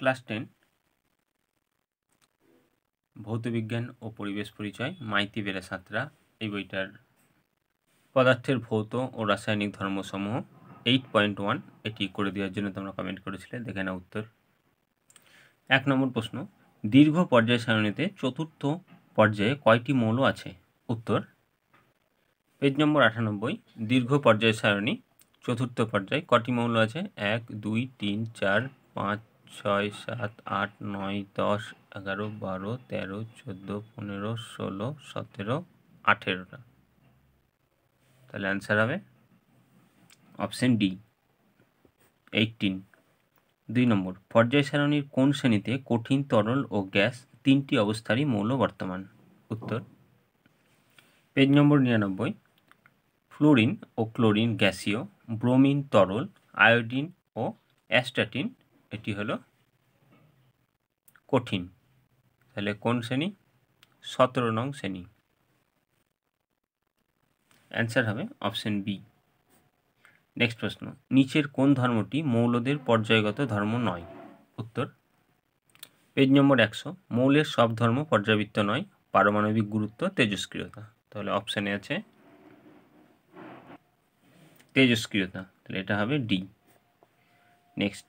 Class ten ভৌতবিজ্ঞান ও পরিবেশ পরিচয় মাইতি বেড়া সাঁতরা এই বইটার পদার্থের ভৌত ও রাসায়নিক ধর্মসমূহ এইট পয়েন্ট ওয়ান এটি করে দেওয়ার জন্য তোমরা কমেন্ট করেছিলে দেখে না উত্তর এক নম্বর প্রশ্ন দীর্ঘ পর্যায় সারণীতে চতুর্থ পর্যায়ে কয়টি মৌল আছে উত্তর পেজ নম্বর আটানব্বই দীর্ঘ পর্যায় সারণী চতুর্থ পর্যায়ে কটি মৌল আছে এক দুই তিন চার পাঁচ ছয় সাত আট নয় দশ এগারো বারো তেরো চোদ্দো পনেরো ষোলো সতেরো আঠেরোটা তাহলে অ্যান্সার হবে অপশান ডি এইটিন দুই নম্বর পর্যায় সারণীর কোন শ্রেণীতে কঠিন তরল ও গ্যাস তিনটি অবস্থারই মৌল বর্তমান উত্তর পেজ নম্বর নিরানব্বই ফ্লোরিন ও ক্লোরিন গ্যাসীয় ব্রোমিন তরল আয়োডিন ও অ্যাস্টাটিন এটি হলো কঠিন তাহলে কোন শ্রেণী সতেরো নং শ্রেণী অ্যান্সার হবে অপশান বি নেক্সট প্রশ্ন নিচের কোন ধর্মটি মৌলদের পর্যায়গত ধর্ম নয় উত্তর পেজ নম্বর একশো মৌলের সব ধর্ম পর্যাবৃত্ত নয় পারমাণবিক গুরুত্ব তেজস্ক্রিয়তা তাহলে অপশানে আছে তেজস্ক্রিয়তা তাহলে এটা হবে ডি নেক্সট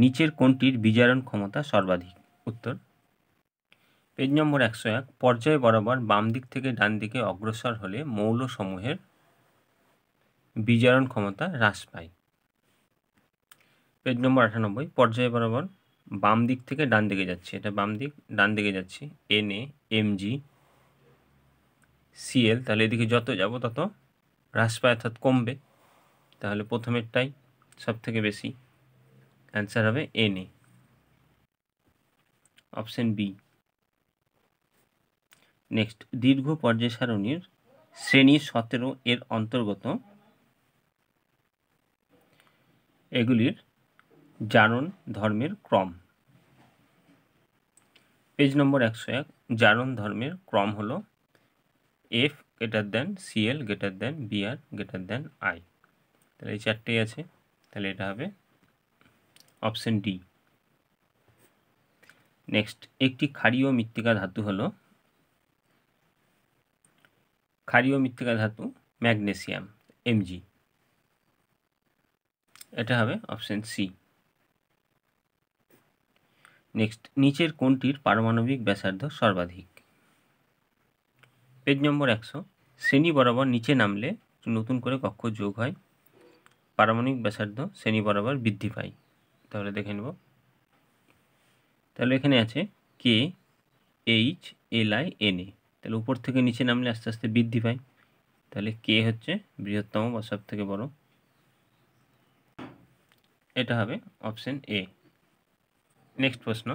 নিচের কোনটির বিজারণ ক্ষমতা সর্বাধিক উত্তর পেজ নম্বর একশো এক পর্যায় বরাবর বাম দিক থেকে ডান দিকে অগ্রসর হলে মৌলসমূহের বিজারণ ক্ষমতা হ্রাস পায় পেজ নম্বর আটানব্বই পর্যায় বরাবর বাম দিক থেকে ডান দিকে যাচ্ছে এটা বাম দিক ডান দিকে যাচ্ছে N A M C CL তাহলে এদিকে যত যাব তত হ্রাস পায় অর্থাৎ কমবে তাহলে প্রথমেরটাই সব থেকে বেশি অ্যান্সার হবে N A option B next দীর্ঘ পর্যায় সারণীর শ্রেণী সতেরো এর অন্তর্গত এগুলির জারণ ধর্মের ক্রম পেজ নম্বর একশো এক জারণ ধর্মের ক্রম হল F greater than CL greater than BR greater than I তাহলে এই চারটেই আছে তাহলে এটা হবে অপশন ডি নেক্সট একটি ক্ষারীয় মৃত্তিকা ধাতু হল ক্ষারীয় মৃত্তিকা ধাতু ম্যাগনেসিয়াম এমজি এটা হবে অপশন সি নেক্সট নিচের কোনটির পারমাণবিক ব্যাসার্ধ সর্বাধিক পেজ নম্বর একশো শ্রেণী বরাবর নিচে নামলে নতুন করে কক্ষ যোগ হয় পারমাণবিক ব্যাসার্ধ শ্রেণী বরাবর বৃদ্ধি পায় তাহলে দেখে নেব তাহলে এখানে আছে K H L I N A তাহলে উপর থেকে নিচে নামলে আস্তে আস্তে বৃদ্ধি পায় তাহলে কে হচ্ছে বৃহত্তম বা সব থেকে বড় এটা হবে অপশন এ নেক্সট প্রশ্ন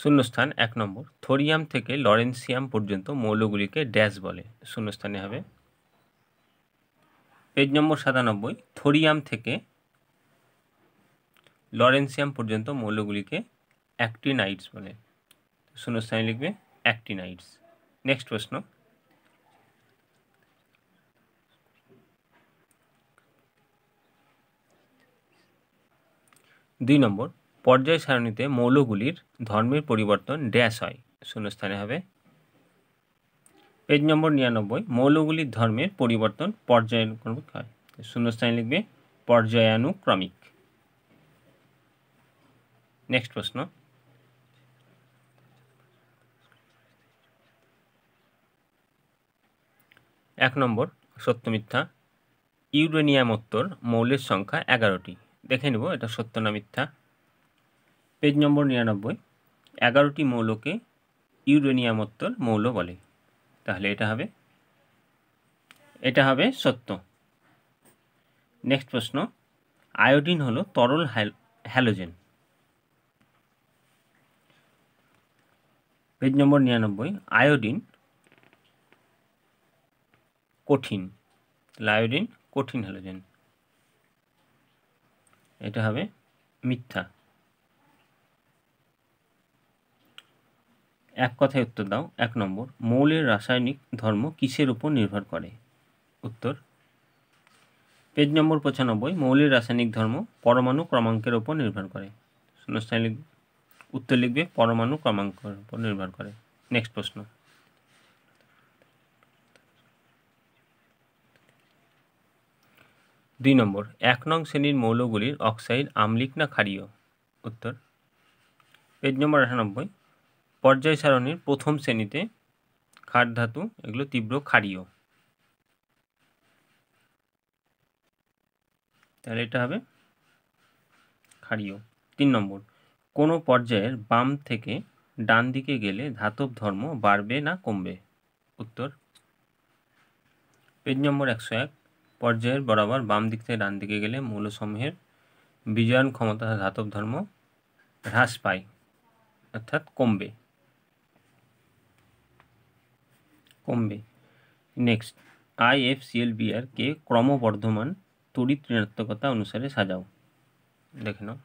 শূন্যস্থান এক নম্বর থোরিয়াম থেকে লরেন্সিয়াম পর্যন্ত মৌলগুলিকে ড্যাশ বলে শূন্যস্থানে হবে পেজ নম্বর সাতানব্বই থোরিয়াম থেকে লরেন্সিয়াম পর্যন্ত মৌলগুলিকে অ্যাক্টিনাইটস বলে শূন্যস্থানে লিখবে অ্যাক্টিনাইটস নেক্সট প্রশ্ন দুই নম্বর পর্যায় সারণীতে মৌলগুলির ধর্মের পরিবর্তন ড্যাশ হয় শূন্যস্থানে হবে পেজ নম্বর নিরানব্বই মৌলগুলির ধর্মের পরিবর্তন পর্যায়ানুক্রমিক হয় শূন্যস্থানে লিখবে পর্যায়ানুক্রমিক নেক্সট প্রশ্ন এক নম্বর সত্য মিথ্যা ইউরেনিয়ামোত্তর মৌলের সংখ্যা এগারোটি দেখে নেব এটা সত্য না মিথ্যা পেজ নম্বর নিরানব্বই এগারোটি মৌলকে ইউরেনিয়ামোত্তর মৌল বলে তাহলে এটা হবে এটা হবে সত্য নেক্সট প্রশ্ন আয়োডিন হলো তরল হ্যালোজেন পেজ নম্বর নিরানব্বই আয়োডিন কঠিন আয়োডিন কঠিন হ্যালোজেন এটা হবে মিথ্যা এক কথায় উত্তর দাও এক নম্বর মৌলের রাসায়নিক ধর্ম কিসের উপর নির্ভর করে উত্তর পেজ নম্বর পঁচানব্বই মৌলের রাসায়নিক ধর্ম পরমাণু ক্রমাঙ্কের উপর নির্ভর করে শূন্যস্থান উত্তর লিখবে পরমাণু ক্রমাঙ্কের উপর নির্ভর করে নেক্সট প্রশ্ন দুই নম্বর এক নং শ্রেণীর মৌলগুলির অক্সাইড আমলিক না ক্ষারীয় উত্তর পেজ নম্বর আটানব্বই পর্যায় সারণীর প্রথম শ্রেণীতে খাট ধাতু এগুলো তীব্র ক্ষারীয় তাহলে এটা হবে ক্ষারীয় তিন নম্বর কোনো পর্যায়ের বাম থেকে ডান দিকে গেলে ধাতব ধর্ম বাড়বে না কমবে উত্তর পেজ নম্বর একশো এক পর্যায়ের বরাবর বাম দিক থেকে ডান দিকে গেলে মৌলসমূহের বিজয়ন ক্ষমতা ধাতব ধর্ম হ্রাস পায় অর্থাৎ কমবে কমবে নেক্সট আই এফ কে ক্রমবর্ধমান তড়িৎ ঋণাত্মকতা অনুসারে সাজাও দেখে নাও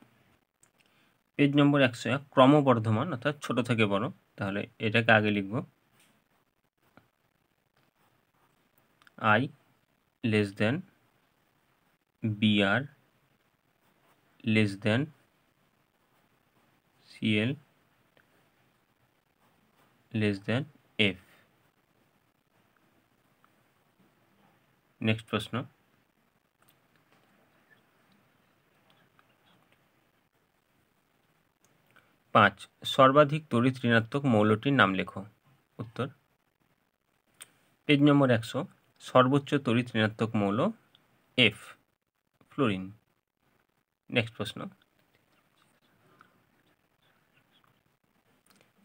পেজ নম্বর একশো এক ক্রমবর্ধমান অর্থাৎ ছোট থেকে বড় তাহলে এটাকে আগে লিখব I less than BR less than CL less than F next প্রশ্ন পাঁচ সর্বাধিক তড়িৎ ঋণাত্মক মৌলটির নাম লেখো উত্তর পেজ নম্বর একশো সর্বোচ্চ তড়িৎ ঋণাত্মক মৌল এফ ফ্লোরিন নেক্সট প্রশ্ন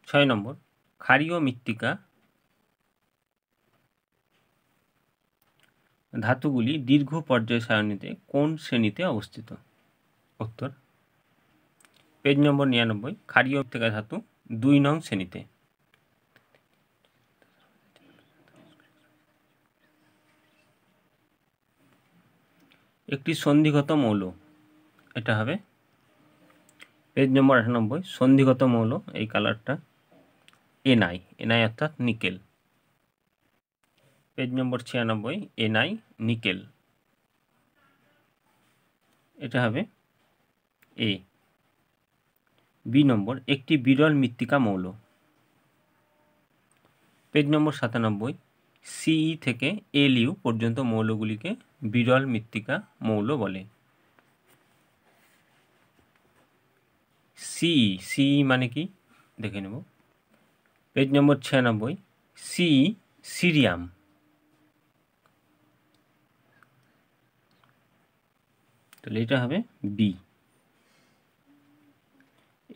ছয় নম্বর ক্ষারীয় মৃত্তিকা ধাতুগুলি দীর্ঘ পর্যায় সারণীতে কোন শ্রেণীতে অবস্থিত উত্তর পেজ নম্বর নিরানব্বই ক্ষারীয় থেকে ধাতু দুই নং শ্রেণীতে একটি সন্ধিগত মৌল এটা হবে পেজ নম্বর আটানব্বই সন্ধিগত মৌল এই কালারটা এনআই এনআই অর্থাৎ নিকেল পেজ নম্বর ছিয়ানব্বই এনআই নিকেল এটা হবে এ বি নম্বর একটি বিরল মৃত্তিকা মৌল পেজ নম্বর সাতানব্বই সিই থেকে এলইউ পর্যন্ত মৌলগুলিকে বিরল মৃত্তিকা মৌল বলে সিই সিই মানে কি দেখে নেব পেজ নম্বর ছিয়ানব্বই সি সিরিয়াম তাহলে এটা হবে বি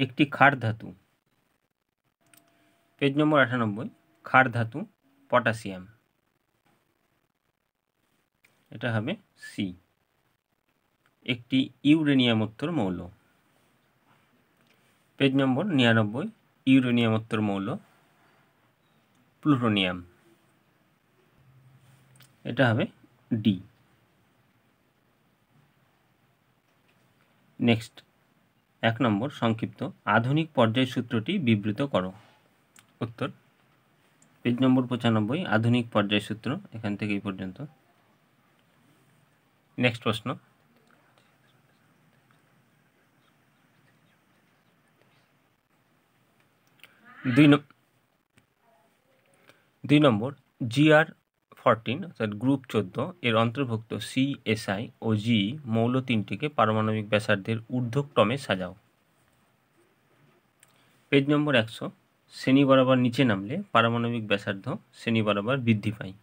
একটি খার ধাতু পেজ নম্বর আটানব্বই খার ধাতু পটাশিয়াম এটা হবে সি একটি ইউরেনিয়ামোত্তর মৌল পেজ নম্বর নিরানব্বই ইউরেনিয়ামোত্তর মৌল প্লুটোনিয়াম এটা হবে ডি নেক্সট এক নম্বর সংক্ষিপ্ত আধুনিক পর্যায় সূত্রটি বিবৃত করো উত্তর পেজ নম্বর পঁচানব্বই আধুনিক পর্যায় সূত্র এখান থেকে এই পর্যন্ত নেক্সট প্রশ্ন দুই দুই নম্বর জিআর ফরটিন অর্থাৎ গ্রুপ চোদ্দো এর অন্তর্ভুক্ত সি এস আই ও জি মৌল তিনটিকে পারমাণবিক ব্যাসার্ধের ঊর্ধ্বক্রমে সাজাও পেজ নম্বর একশো শ্রেণী বরাবর নিচে নামলে পারমাণবিক ব্যাসার্ধ শ্রেণী বরাবর বৃদ্ধি পায়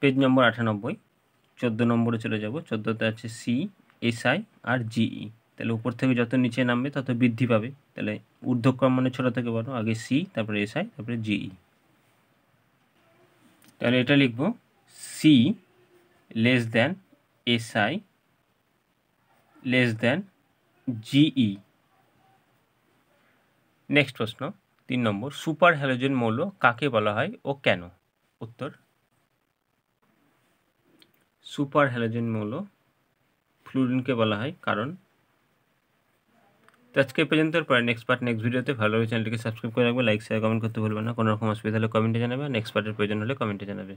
পেজ নম্বর আটানব্বই চোদ্দো নম্বরে চলে যাব চোদ্দোতে আছে সি এস আই আর জিই e। তাহলে উপর থেকে যত নিচে নামবে তত বৃদ্ধি পাবে তাহলে ঊর্ধ্বক্রম মানে ছোটো থেকে বড় আগে সি তারপরে এস আই তারপরে জিই তাহলে এটা লিখব C less than S I less than GE next প্রশ্ন তিন নম্বর সুপার হ্যালোজেন মৌল কাকে বলা হয় ও কেন উত্তর সুপার হ্যালোজেন মৌল ফ্লুরিনকে বলা হয় কারণ তো আজকে পর্যন্ত পরে নেক্সট পার্ট নেক্সট ভিডিওতে ভালো চ্যানেলটিকে সাবস্ক্রাইব করে রাখবে লাইক শেয়ার কমেন্ট করতে ভুলবেন না কোনো রকম অসুবিধা হলে কমেন্টে জানাবে নেক্সট পার্টের প্রয়োজন হলে কমেন্টে জানাবে